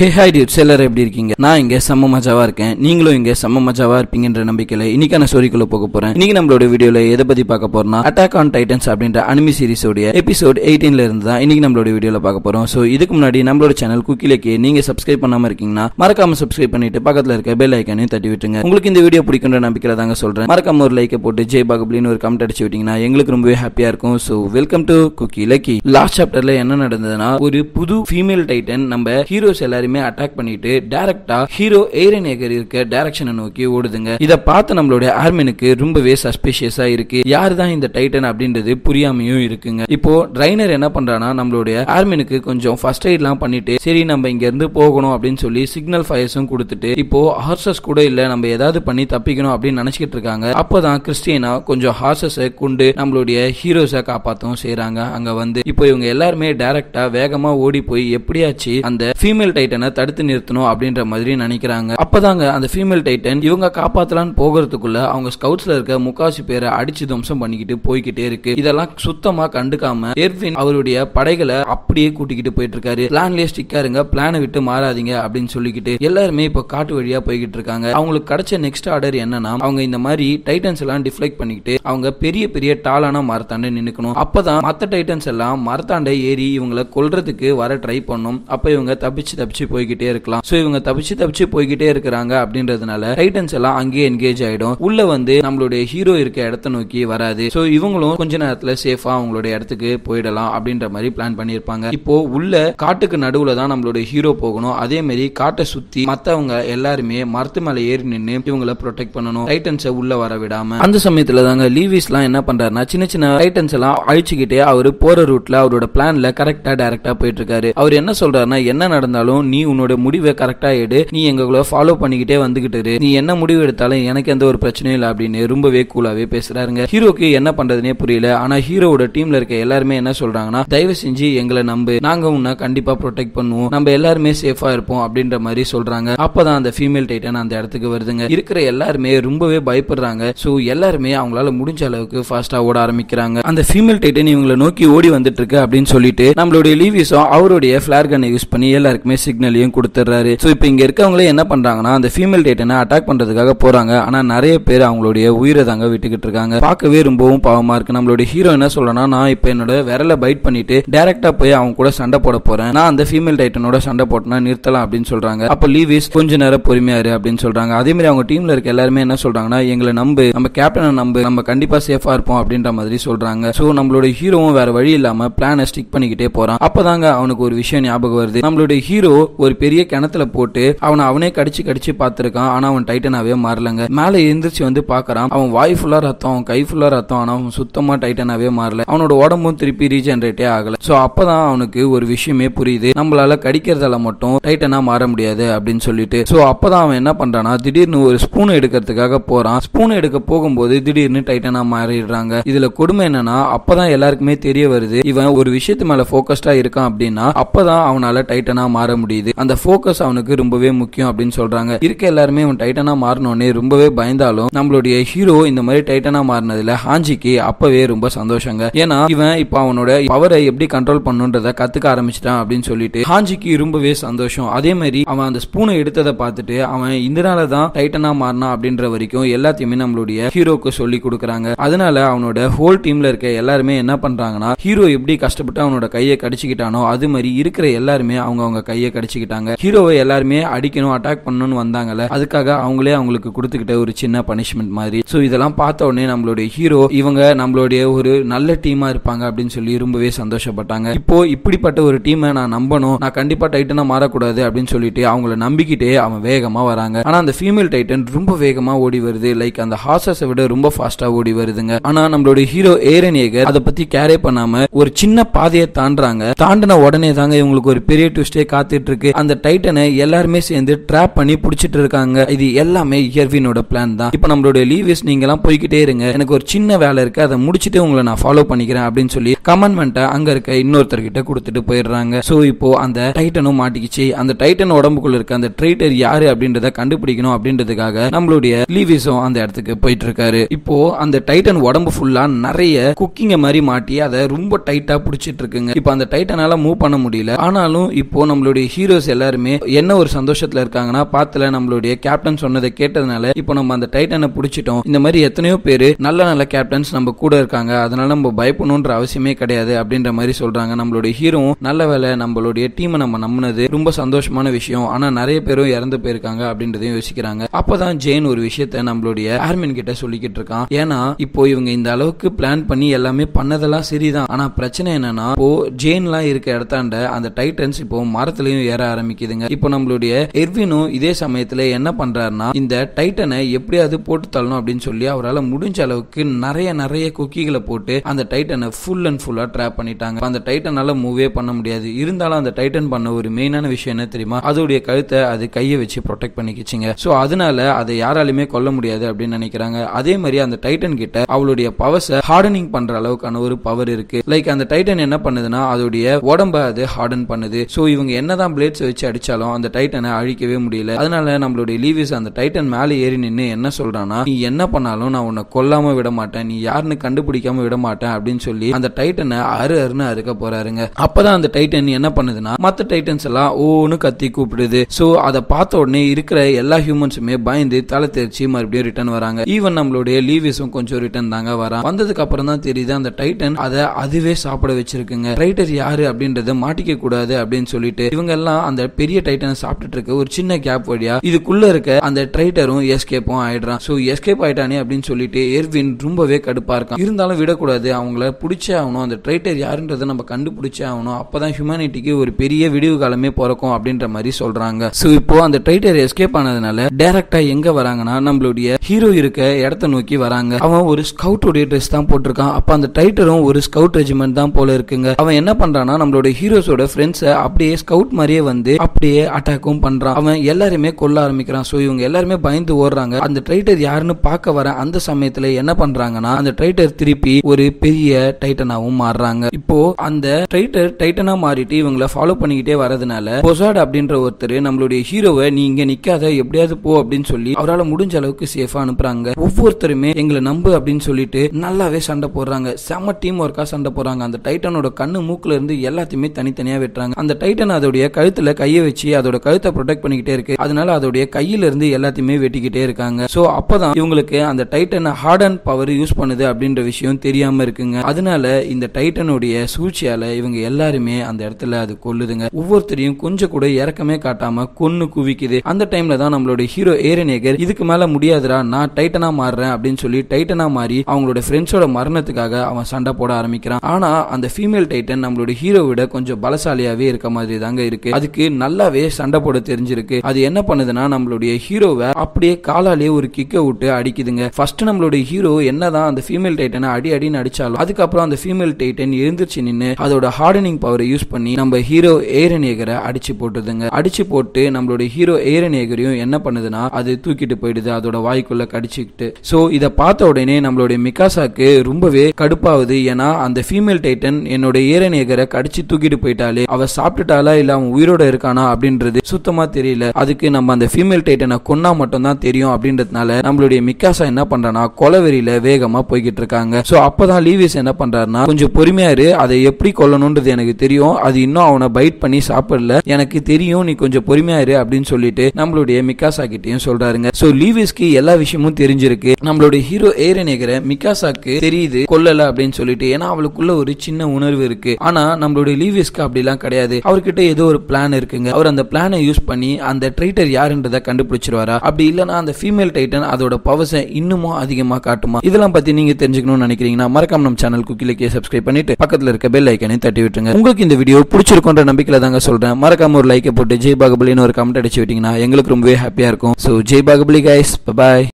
hey hi Dude seller எப்படி இருக்கீங்க நான் இங்கே செம்ம மஜாவாக இருக்கேன் நீங்களும் இங்கே செம்ம மஜாவாக இருப்பீங்கன்ற நம்பிக்கையில் இன்னைக்கான ஸ்டோரிக்குள்ளே போக போகிறேன் இன்னைக்கு நம்மளோட வீடியோவில் எதை பற்றி பார்க்க போகிறோம்னா அட்டாக் ஆன் டைட்டன்ஸ் அப்படின்ற அனிமி சீரிஸோடைய எபிசோட் எயிட்டீன்ல இருந்து தான் இன்னைக்கு நம்மளோட வீடியோவில் பார்க்க போகிறோம் ஸோ இதுக்கு முன்னாடி நம்மளோட சேனல் குக்கிலேக்கே நீங்கள் சப்ஸ்கிரைப் பண்ணாமல் இருக்கீங்கன்னா மறக்காம சப்ஸ்கிரைப் பண்ணிட்டு பக்கத்தில் இருக்க பெல் ஐக்கானையும் தட்டி விட்டுருங்க உங்களுக்கு இந்த வீடியோ பிடிக்குன்ற நம்பிக்கையில் தாங்க சொல்கிறேன் மறக்காம ஒரு லைக்கை போட்டு ஜெய் பாகுப்ளின்னு ஒரு கமெண்ட் அடிச்சு விட்டீங்கன்னா எங்களுக்கு ரொம்பவே ஹாப்பியாக இருக்கும் so welcome to cookie lucky last சாப்டரில் என்ன நடந்ததுன்னா ஒரு புது ஃபீமேல் டைட்டன் நம்ம ஹீரோஸ் எல்லாரும் எல்லாரையுமே அட்டாக் பண்ணிட்டு டைரக்டா ஹீரோ ஏரன் ஏகர் இருக்க டைரக்ஷனை நோக்கி ஓடுதுங்க இதை பார்த்து நம்மளுடைய ஆர்மினுக்கு ரொம்பவே சஸ்பிஷியஸா இருக்கு யாரு தான் இந்த டைட்டன் அப்படின்றது புரியாமையும் இருக்குங்க இப்போ ட்ரைனர் என்ன பண்றானா நம்மளுடைய ஆர்மினுக்கு கொஞ்சம் ஃபர்ஸ்ட் எய்ட்லாம் பண்ணிட்டு சரி நம்ம இங்க இருந்து போகணும் அப்படின்னு சொல்லி சிக்னல் ஃபயர்ஸும் கொடுத்துட்டு இப்போ ஹார்சஸ் கூட இல்ல நம்ம ஏதாவது பண்ணி தப்பிக்கணும் அப்படின்னு நினைச்சிட்டு இருக்காங்க அப்பதான் கிறிஸ்டியனா கொஞ்சம் ஹார்சஸை கொண்டு நம்மளுடைய ஹீரோஸை காப்பாத்தவும் செய்யறாங்க அங்க வந்து இப்போ இவங்க எல்லாருமே டைரக்டா வேகமா ஓடி போய் எப்படியாச்சு அந்த ஃபீமேல் டைட்டன் டைட்டனை தடுத்து நிறுத்தணும் அப்படின்ற மாதிரி நினைக்கிறாங்க அப்பதாங்க அந்த ஃபீமேல் டைட்டன் இவங்க காப்பாத்தலான்னு போகிறதுக்குள்ள அவங்க ஸ்கவுட்ஸ்ல இருக்க முக்காசி பேரை அடிச்சு துவம்சம் பண்ணிக்கிட்டு போய்கிட்டே இருக்கு இதெல்லாம் சுத்தமா கண்டுக்காம எர்வின் அவருடைய படைகளை அப்படியே கூட்டிக்கிட்டு போயிட்டு இருக்காரு பிளான்லயே ஸ்டிக்கா இருங்க பிளானை விட்டு மாறாதீங்க அப்படின்னு சொல்லிக்கிட்டு எல்லாருமே இப்போ காட்டு வழியா போய்கிட்டு இருக்காங்க அவங்களுக்கு கிடைச்ச நெக்ஸ்ட் ஆர்டர் என்னன்னா அவங்க இந்த மாதிரி டைட்டன்ஸ் எல்லாம் டிஃப்ளெக்ட் பண்ணிக்கிட்டு அவங்க பெரிய பெரிய டாலான மரத்தாண்டை நின்னுக்கணும் அப்பதான் மற்ற டைட்டன்ஸ் எல்லாம் மரத்தாண்டை ஏறி இவங்களை கொல்றதுக்கு வர ட்ரை பண்ணும் அப்ப இவங்க தப்பிச்சு தப்பிச்சு போய்கிட்டே இருக்கலாம் ஸோ இவங்க தப்பிச்சு தப்பிச்சு போய்கிட்டே இருக்கிறாங்க அப்படின்றதுனால டைட்டன்ஸ் எல்லாம் அங்கேயே என்கேஜ் ஆயிடும் உள்ள வந்து நம்மளுடைய ஹீரோ இருக்க இடத்த நோக்கி வராது ஸோ இவங்களும் கொஞ்ச நேரத்தில் சேஃபா அவங்களுடைய இடத்துக்கு போயிடலாம் அப்படின்ற மாதிரி பிளான் பண்ணியிருப்பாங்க இப்போ உள்ள காட்டுக்கு நடுவுல தான் நம்மளுடைய ஹீரோ போகணும் அதே மாதிரி காட்டை சுத்தி மத்தவங்க எல்லாருமே மரத்து மேல ஏறி நின்று இவங்களை ப்ரொடெக்ட் பண்ணணும் டைட்டன்ஸை உள்ள வர விடாம அந்த சமயத்துல தாங்க லீவிஸ்லாம் என்ன பண்ணுறாருன்னா சின்ன சின்ன டைட்டன்ஸ் எல்லாம் அழிச்சுக்கிட்டே அவர் போற ரூட்ல அவரோட பிளான்ல கரெக்டா டைரக்டா போயிட்டு இருக்காரு அவர் என்ன சொல்றாருன்னா என்ன நடந்தாலும் நீ நீ உன்னோட முடிவை கரெக்டா எடு நீ எங்களை ஃபாலோ பண்ணிக்கிட்டே வந்துகிட்டு நீ என்ன முடிவு எடுத்தாலும் எனக்கு எந்த ஒரு பிரச்சனையும் இல்லை அப்படின்னு ரொம்பவே கூலாவே பேசுறாருங்க ஹீரோக்கு என்ன பண்றதுனே புரியல ஆனா ஹீரோவோட டீம்ல இருக்க எல்லாருமே என்ன சொல்றாங்கன்னா தயவு செஞ்சு எங்களை நம்பு நாங்க உன்னை கண்டிப்பா ப்ரொடெக்ட் பண்ணுவோம் நம்ம எல்லாருமே சேஃபா இருப்போம் அப்படின்ற மாதிரி சொல்றாங்க அப்பதான் அந்த ஃபீமேல் டைட்டன் அந்த இடத்துக்கு வருதுங்க இருக்கிற எல்லாருமே ரொம்பவே பயப்படுறாங்க சோ எல்லாருமே அவங்களால முடிஞ்ச அளவுக்கு ஃபாஸ்டா ஓட ஆரம்பிக்கிறாங்க அந்த ஃபீமேல் டைட்டன் இவங்களை நோக்கி ஓடி வந்துட்டு இருக்கு அப்படின்னு சொல்லிட்டு நம்மளுடைய லீவிஸும் அவருடைய பிளார் கன்னை யூஸ் பண்ணி எல்லாருக்குமே சிக்னல் சிக்னலையும் கொடுத்துட்றாரு ஸோ இப்போ இங்கே இருக்கவங்களே என்ன பண்ணுறாங்கன்னா அந்த ஃபீமேல் டேட்டனை அட்டாக் பண்ணுறதுக்காக போகிறாங்க ஆனால் நிறைய பேர் அவங்களுடைய உயிரை தாங்க விட்டுக்கிட்டு இருக்காங்க பார்க்கவே ரொம்பவும் பாவமாக இருக்குது நம்மளுடைய ஹீரோ என்ன சொல்கிறேன்னா நான் இப்போ என்னோட விரலை பைட் பண்ணிட்டு டேரெக்டாக போய் அவங்க கூட சண்டை போட போகிறேன் நான் அந்த ஃபீமேல் டைட்டனோட சண்டை போட்டனா நிறுத்தலாம் அப்படின்னு சொல்கிறாங்க அப்போ லீவிஸ் கொஞ்ச நேரம் பொறுமையாரு அப்படின்னு சொல்கிறாங்க அதேமாதிரி அவங்க டீமில் இருக்க எல்லாருமே என்ன சொல்கிறாங்கன்னா எங்களை நம்பு நம்ம கேப்டனை நம்பு நம்ம கண்டிப்பாக சேஃபாக இருப்போம் அப்படின்ற மாதிரி சொல்கிறாங்க ஸோ நம்மளுடைய ஹீரோவும் வேற வழி இல்லாமல் பிளானை ஸ்டிக் பண்ணிக்கிட்டே போகிறான் அப்போதாங்க அவனுக்கு ஒரு விஷயம் ஞாபகம் வருது நம்மளுடைய ஹீரோ ஒரு பெரிய கிணத்துல போட்டு அவனை அவனே கடிச்சு கடிச்சு பார்த்துருக்கான் ஆனா அவன் டைட்டனாவே மாறலங்க மேல எந்திரிச்சு வந்து பாக்குறான் அவன் வாய் ஃபுல்லா ரத்தம் அவன் கை ஃபுல்லா ரத்தம் ஆனா அவன் சுத்தமா டைட்டனாவே மாறல அவனோட உடம்பும் திருப்பி ரீஜென்ரேட்டே ஆகல சோ அப்பதான் அவனுக்கு ஒரு விஷயமே புரியுது நம்மளால கடிக்கிறதால மட்டும் டைட்டனா மாற முடியாது அப்படின்னு சொல்லிட்டு சோ அப்பதான் அவன் என்ன பண்றானா திடீர்னு ஒரு ஸ்பூன் எடுக்கிறதுக்காக போறான் ஸ்பூன் எடுக்க போகும்போது திடீர்னு டைட்டனா மாறிடுறாங்க இதுல கொடுமை என்னன்னா அப்பதான் எல்லாருக்குமே தெரிய வருது இவன் ஒரு விஷயத்து மேல போக்கஸ்டா இருக்கான் அப்படின்னா அப்பதான் அவனால டைட்டனா மாற முடியும் தெரியுது அந்த ஃபோக்கஸ் அவனுக்கு ரொம்பவே முக்கியம் அப்படின்னு சொல்றாங்க இருக்க எல்லாருமே அவன் டைட்டனா மாறினோடனே ரொம்பவே பயந்தாலும் நம்மளுடைய ஹீரோ இந்த மாதிரி டைட்டனா மாறினதுல ஹாஞ்சிக்கு அப்பவே ரொம்ப சந்தோஷங்க ஏன்னா இவன் இப்ப அவனோட பவரை எப்படி கண்ட்ரோல் பண்ணுன்றத கத்துக்க ஆரம்பிச்சிட்டான் அப்படின்னு சொல்லிட்டு ஹாஞ்சிக்கு ரொம்பவே சந்தோஷம் அதே மாதிரி அவன் அந்த ஸ்பூனை எடுத்ததை பார்த்துட்டு அவன் இதனால தான் டைட்டனா மாறினா அப்படின்ற வரைக்கும் எல்லாத்தையுமே நம்மளுடைய ஹீரோக்கு சொல்லி கொடுக்குறாங்க அதனால அவனோட ஹோல் டீம்ல இருக்க எல்லாருமே என்ன பண்றாங்கன்னா ஹீரோ எப்படி கஷ்டப்பட்டு அவனோட கையை கடிச்சுக்கிட்டானோ அது மாதிரி இருக்கிற எல்லாருமே அவங்க அவங்க கையை கடிச்சு அடிச்சுக்கிட்டாங்க ஹீரோவை எல்லாருமே அடிக்கணும் அட்டாக் பண்ணணும்னு வந்தாங்கல்ல அதுக்காக அவங்களே அவங்களுக்கு கொடுத்துக்கிட்ட ஒரு சின்ன பனிஷ்மெண்ட் மாதிரி ஸோ இதெல்லாம் பார்த்த உடனே நம்மளுடைய ஹீரோ இவங்க நம்மளுடைய ஒரு நல்ல டீமா இருப்பாங்க அப்படின்னு சொல்லி ரொம்பவே சந்தோஷப்பட்டாங்க இப்போ இப்படிப்பட்ட ஒரு டீமை நான் நம்பணும் நான் கண்டிப்பா டைட்டனா மாறக்கூடாது அப்படின்னு சொல்லிட்டு அவங்கள நம்பிக்கிட்டே அவன் வேகமா வராங்க ஆனா அந்த ஃபீமேல் டைட்டன் ரொம்ப வேகமா ஓடி வருது லைக் அந்த ஹார்சஸை விட ரொம்ப ஃபாஸ்டா ஓடி வருதுங்க ஆனா நம்மளுடைய ஹீரோ ஏரன் ஏகர் அதை பத்தி கேரே பண்ணாம ஒரு சின்ன பாதையை தாண்டுறாங்க தாண்டின உடனே தாங்க இவங்களுக்கு ஒரு பெரிய ட்விஸ்டே காத்துட்டு இருக்கு அந்த டைட்டனை எல்லாருமே சேர்ந்து ட்ராப் பண்ணி பிடிச்சிட்டு இருக்காங்க இது எல்லாமே இயர்வினோட பிளான் தான் இப்போ நம்மளுடைய லீவியஸ் எல்லாம் போய்கிட்டே இருங்க எனக்கு ஒரு சின்ன வேலை இருக்கு அதை முடிச்சுட்டு உங்களை நான் ஃபாலோ பண்ணிக்கிறேன் அப்படின்னு சொல்லி கமெண்ட்மெண்ட்டை அங்க இருக்க இன்னொருத்தர்கிட்ட கொடுத்துட்டு போயிடுறாங்க ஸோ இப்போ அந்த டைட்டனும் மாட்டிக்கிச்சு அந்த டைட்டன் உடம்புக்குள்ள இருக்க அந்த ட்ரைட்டர் யாரு அப்படின்றத கண்டுபிடிக்கணும் அப்படின்றதுக்காக நம்மளுடைய லீவிஸும் அந்த இடத்துக்கு போயிட்டு இருக்காரு இப்போ அந்த டைட்டன் உடம்பு ஃபுல்லா நிறைய குக்கிங்க மாதிரி மாட்டி அதை ரொம்ப டைட்டா பிடிச்சிட்டு இருக்குங்க இப்போ அந்த டைட்டனால மூவ் பண்ண முடியல ஆனாலும் இப்போ நம்மளுடைய ஹீரோ ஹீரோஸ் எல்லாருமே என்ன ஒரு சந்தோஷத்தில் இருக்காங்கன்னா பார்த்துல நம்மளுடைய கேப்டன் சொன்னதை கேட்டதுனால இப்போ நம்ம அந்த டைட்டனை பிடிச்சிட்டோம் இந்த மாதிரி எத்தனையோ பேர் நல்ல நல்ல கேப்டன்ஸ் நம்ம கூட இருக்காங்க அதனால நம்ம பயப்படணுன்ற அவசியமே கிடையாது அப்படின்ற மாதிரி சொல்றாங்க நம்மளுடைய ஹீரோவும் நல்ல வேலை நம்மளுடைய டீமை நம்ம நம்பினது ரொம்ப சந்தோஷமான விஷயம் ஆனா நிறைய பேரும் இறந்து போயிருக்காங்க அப்படின்றதையும் யோசிக்கிறாங்க அப்பதான் ஜெயின் ஒரு விஷயத்த நம்மளுடைய ஏர்மேன் கிட்ட சொல்லிக்கிட்டு இருக்கான் ஏன்னா இப்போ இவங்க இந்த அளவுக்கு பிளான் பண்ணி எல்லாமே பண்ணதெல்லாம் சரிதான் ஆனா பிரச்சனை என்னன்னா இப்போ ஜெயின்லாம் இருக்க இடத்தாண்ட அந்த டைட்டன்ஸ் இப்போ மரத்துலயும் சேர ஆரம்பிக்குதுங்க இப்போ நம்மளுடைய எர்வினும் இதே சமயத்தில் என்ன பண்றாருன்னா இந்த டைட்டனை எப்படியாவது போட்டு தள்ளணும் அப்படின்னு சொல்லி அவரால் முடிஞ்ச அளவுக்கு நிறைய நிறைய குக்கிகளை போட்டு அந்த டைட்டனை ஃபுல் அண்ட் ஃபுல்லா ட்ராப் பண்ணிட்டாங்க அந்த டைட்டனால மூவே பண்ண முடியாது இருந்தாலும் அந்த டைட்டன் பண்ண ஒரு மெயினான விஷயம் என்ன தெரியுமா அதோடைய கழுத்தை அது கையை வச்சு ப்ரொடெக்ட் பண்ணிக்கிச்சுங்க ஸோ அதனால அதை யாராலுமே கொல்ல முடியாது அப்படின்னு நினைக்கிறாங்க அதே மாதிரி அந்த டைட்டன் கிட்ட அவளுடைய பவர்ஸை ஹார்டனிங் பண்ற அளவுக்கான ஒரு பவர் இருக்கு லைக் அந்த டைட்டன் என்ன பண்ணுதுன்னா அதோடைய உடம்ப அது ஹார்டன் பண்ணுது ஸோ இவங்க என்னதான் பிளேட்ஸ் வச்சு அடிச்சாலும் அந்த டைட்டனை அழிக்கவே முடியல அதனால நம்மளுடைய லீவிஸ் அந்த டைட்டன் மேலே ஏறி நின்று என்ன சொல்றான்னா நீ என்ன பண்ணாலும் நான் உன்னை கொல்லாம விட மாட்டேன் நீ யாருன்னு கண்டுபிடிக்காம விட மாட்டேன் அப்படின்னு சொல்லி அந்த டைட்டனை அரு அருன்னு அறுக்க போறாருங்க அப்பதான் அந்த டைட்டன் என்ன பண்ணுதுன்னா மத்த டைட்டன்ஸ் எல்லாம் ஓன்னு கத்தி கூப்பிடுது சோ அதை பார்த்த உடனே இருக்கிற எல்லா ஹியூமன்ஸுமே பயந்து தலை தெரிச்சு மறுபடியும் ரிட்டர்ன் வராங்க ஈவன் நம்மளுடைய லீவிஸும் கொஞ்சம் ரிட்டர்ன் தாங்க வரா வந்ததுக்கு அப்புறம் தான் தெரியுது அந்த டைட்டன் அதை அதுவே சாப்பிட வச்சிருக்குங்க ரைட்டர் யாரு அப்படின்றத மாட்டிக்க கூடாது அப்படின்னு சொல்லிட்டு இவங்க எல்லாம் அந்த பெரிய டைட்டன் சாப்பிட்டுட்டு இருக்க ஒரு சின்ன கேப் வழியா இதுக்குள்ள இருக்க அந்த ட்ரைட்டரும் எஸ்கேப்பும் ஆயிடுறான் ஸோ எஸ்கேப் ஆயிட்டானே அப்படின்னு சொல்லிட்டு எர்வின் ரொம்பவே கடுப்பா இருக்கான் இருந்தாலும் விடக்கூடாது அவங்கள பிடிச்சே ஆகணும் அந்த ட்ரைட்டர் யாருன்றதை நம்ம கண்டுபிடிச்சே ஆகணும் அப்பதான் ஹியூமனிட்டிக்கு ஒரு பெரிய விடிவு காலமே பிறக்கும் அப்படின்ற மாதிரி சொல்றாங்க ஸோ இப்போ அந்த ட்ரைட்டர் எஸ்கேப் ஆனதுனால டைரக்டா எங்க வராங்கன்னா நம்மளுடைய ஹீரோ இருக்க இடத்த நோக்கி வராங்க அவன் ஒரு ஸ்கவுட்டோடைய ட்ரெஸ் தான் போட்டிருக்கான் அப்ப அந்த டைட்டரும் ஒரு ஸ்கவுட் ரெஜிமெண்ட் தான் போல இருக்குங்க அவன் என்ன பண்றான்னா நம்மளோட ஹீரோஸோட ஃப்ரெண்ட்ஸை அப்படியே ஸ்கவுட் மாதிரியே அப்படியே வந்து அப்படியே அட்டாக்கும் பண்றான் அவன் எல்லாருமே கொல்ல ஆரம்பிக்கிறான் ஸோ இவங்க எல்லாருமே பயந்து ஓடுறாங்க அந்த ட்ரைட்டர் யாருன்னு பார்க்க வர அந்த சமயத்துல என்ன பண்றாங்கன்னா அந்த ட்ரைட்டர் திருப்பி ஒரு பெரிய டைட்டனாவும் மாறுறாங்க இப்போ அந்த ட்ரைட்டர் டைட்டனா மாறிட்டு இவங்களை ஃபாலோ பண்ணிக்கிட்டே வரதுனால பொசாட் அப்படின்ற ஒருத்தர் நம்மளுடைய ஹீரோவை நீ இங்க நிக்காத எப்படியாவது போ அப்படின்னு சொல்லி அவரால் முடிஞ்ச அளவுக்கு சேஃபா அனுப்புறாங்க ஒவ்வொருத்தருமே எங்களை நம்பு அப்படின்னு சொல்லிட்டு நல்லாவே சண்டை போடுறாங்க செம டீம் ஒர்க்கா சண்டை போடுறாங்க அந்த டைட்டனோட கண்ணு மூக்குல இருந்து எல்லாத்தையுமே தனித்தனியா வெட்டுறாங்க அந்த டைட்டன் அதோடைய கழு கழுத்துல கையை வச்சு அதோட கழுத்தை ப்ரொடெக்ட் பண்ணிக்கிட்டே இருக்கு அதனால அதோடைய கையில இருந்து எல்லாத்தையுமே வெட்டிக்கிட்டே இருக்காங்க ஸோ அப்பதான் இவங்களுக்கு அந்த titan heart and power use பண்ணுது அப்படின்ற விஷயம் தெரியாம இருக்குங்க அதனால இந்த டைட்டனுடைய சூழ்ச்சியால இவங்க எல்லாருமே அந்த இடத்துல அது கொல்லுதுங்க ஒவ்வொருத்தரையும் கொஞ்சம் கூட இறக்கமே காட்டாம கொன்னு குவிக்குது அந்த டைம்ல தான் நம்மளோட ஹீரோ ஏரநேகர் இதுக்கு மேல முடியாதுடா நான் டைட்டனா மாறுறேன் அப்படின்னு சொல்லி டைட்டனா மாறி அவங்களோட ஃப்ரெண்ட்ஸோட மரணத்துக்காக அவன் சண்டை போட ஆரம்பிக்கிறான் ஆனா அந்த ஃபீமேல் டைட்டன் நம்மளோட ஹீரோ விட கொஞ்சம் பலசாலியாவே இருக்க மாதிரி தாங்க இருக்கு அதுக்கு நல்லாவே சண்டை போட தெரிஞ்சிருக்கு அது என்ன பண்ணுதுன்னா நம்மளுடைய ஹீரோவை அப்படியே காலாலேயே ஒரு கிக்க விட்டு அடிக்குதுங்க ஃபர்ஸ்ட் நம்மளுடைய ஹீரோ என்னதான் அந்த ஃபீமேல் டைட்டனை அடி அடின்னு அடிச்சாலும் அதுக்கப்புறம் அந்த ஃபீமேல் டைட்டன் எழுந்திருச்சு நின்று அதோட ஹார்டனிங் பவரை யூஸ் பண்ணி நம்ம ஹீரோ ஏரநேகரை அடிச்சு போட்டுதுங்க அடிச்சு போட்டு நம்மளுடைய ஹீரோ ஏரநேகரையும் என்ன பண்ணுதுன்னா அது தூக்கிட்டு போயிடுது அதோட வாய்க்குள்ள கடிச்சுக்கிட்டு ஸோ இதை பார்த்த உடனே நம்மளுடைய மிகாசாக்கு ரொம்பவே கடுப்பாகுது ஏன்னா அந்த ஃபீமேல் டைட்டன் என்னோட ஏரநேகரை கடிச்சு தூக்கிட்டு போயிட்டாலே அவ சாப்பிட்டுட்டாலா இல்ல அவன் உயிர் உயிரோட இருக்கானா அப்படின்றது சுத்தமா தெரியல அதுக்கு நம்ம அந்த ஃபீமேல் டைட்டனை கொன்னா மட்டும் தான் தெரியும் அப்படின்றதுனால நம்மளுடைய மிக்காசா என்ன பண்றானா கொலவெறியில வேகமா போய்கிட்டு இருக்காங்க சோ அப்பதான் லீவிஸ் என்ன பண்றாருனா கொஞ்சம் பொறுமையா இரு அதை எப்படி கொல்லணும்ன்றது எனக்கு தெரியும் அது இன்னும் அவனை பைட் பண்ணி சாப்பிடல எனக்கு தெரியும் நீ கொஞ்சம் பொறுமையா இரு அப்படின்னு சொல்லிட்டு நம்மளுடைய மிக்காசா கிட்டையும் சொல்றாருங்க சோ லீவிஸ்க்கு எல்லா விஷயமும் தெரிஞ்சிருக்கு நம்மளுடைய ஹீரோ ஏரநேகர மிக்காசாக்கு தெரியுது கொல்லல அப்படின்னு சொல்லிட்டு ஏன்னா அவளுக்குள்ள ஒரு சின்ன உணர்வு இருக்கு ஆனா நம்மளுடைய லீவிஸ்க்கு அப்படிலாம் கிடையாது அவர்கிட்ட ஏதோ ஒரு பிளான் பிளான் இருக்குங்க அவர் அந்த பிளானை யூஸ் பண்ணி அந்த ட்ரைட்டர் யாருன்றதை கண்டுபிடிச்சிருவாரா அப்படி இல்லைனா அந்த ஃபீமேல் டைட்டன் அதோட பவர்ஸை இன்னுமும் அதிகமாக காட்டுமா இதெல்லாம் பத்தி நீங்க தெரிஞ்சுக்கணும்னு நினைக்கிறீங்கன்னா மறக்காம நம்ம சேனல் குக்கிலேக்கே சப்ஸ்கிரைப் பண்ணிட்டு பக்கத்தில் இருக்க பெல் ஐக்கனை தட்டி விட்டுருங்க உங்களுக்கு இந்த வீடியோ பிடிச்சிருக்கோன்ற நம்பிக்கையில தாங்க சொல்றேன் மறக்காம ஒரு லைக்கை போட்டு ஜெய் பாகுபலின்னு ஒரு கமெண்ட் அடிச்சு விட்டீங்கன்னா எங்களுக்கு ரொம்பவே ஹாப்பியா இருக்கும் ஸோ ஜெய் பாகுபலி கைஸ் பாய்